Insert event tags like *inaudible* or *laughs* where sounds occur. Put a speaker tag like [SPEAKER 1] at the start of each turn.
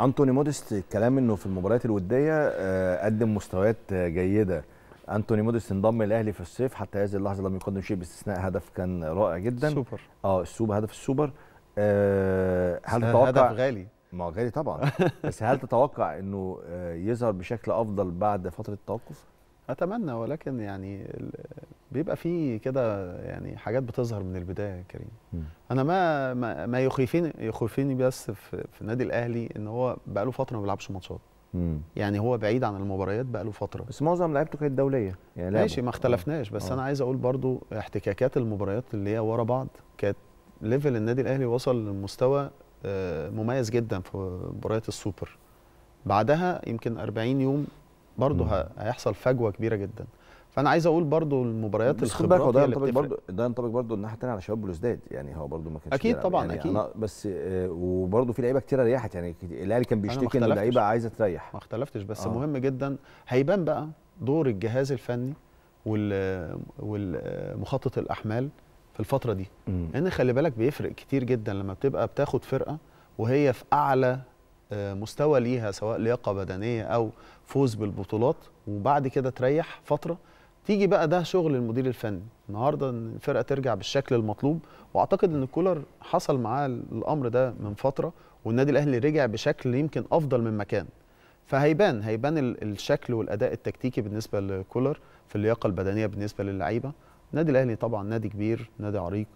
[SPEAKER 1] انتوني موديست الكلام انه في المباريات الوديه آه، قدم مستويات جيده انتوني موديست انضم للاهلي في الصيف حتى هذه اللحظه لم يقدم شيء باستثناء هدف كان رائع جدا سوبر اه السوبر هدف السوبر آه هل تتوقع هدف غالي ما غالي طبعا *laughs* بس هل تتوقع انه آه، يظهر بشكل افضل بعد فتره التوقف؟
[SPEAKER 2] اتمنى ولكن يعني بيبقى في كده يعني حاجات بتظهر من البدايه يا كريم م. انا ما ما, ما يخيفني يخيفني بس في, في النادي الاهلي ان هو بقى له فتره ما بيلعبش ماتشات يعني هو بعيد عن المباريات بقى له فتره بس معظم لعيبته كانت دوليه يعني ماشي ما اختلفناش آه. بس أوه. انا عايز اقول برضو احتكاكات المباريات اللي هي ورا بعض كانت ليفل النادي الاهلي وصل لمستوى آه، مميز جدا في مباريات السوبر بعدها يمكن 40 يوم برضو م. هيحصل فجوه كبيره جدا فانا عايز اقول برضو المباريات الخبرات هو ده ينطبق برضو
[SPEAKER 1] ده ينطبق برضو الناحيه الثانيه على شباب بلوزداد يعني هو برضو ما كانش اكيد طبعا يعني اكيد أنا بس آه، وبرضو في لعيبه كتيره ريحت يعني الاهلي
[SPEAKER 2] كان بيشتكي ان اللعيبه عايزه تريح ما اختلفتش بس آه. مهم جدا هيبان بقى دور الجهاز الفني والمخطط الاحمال في الفتره دي لان خلي بالك بيفرق كتير جدا لما بتبقى بتاخد فرقه وهي في اعلى آه، مستوى ليها سواء لياقه بدنيه او فوز بالبطولات وبعد كده تريح فتره تيجي بقى ده شغل المدير الفني النهارده ان الفرقه ترجع بالشكل المطلوب واعتقد ان كولر حصل معاه الامر ده من فتره والنادي الاهلي رجع بشكل يمكن افضل من مكان فهيبان هيبان الشكل والاداء التكتيكي بالنسبه لكولر في اللياقه البدنيه بالنسبه للعيبه النادي الاهلي طبعا نادي كبير نادي عريق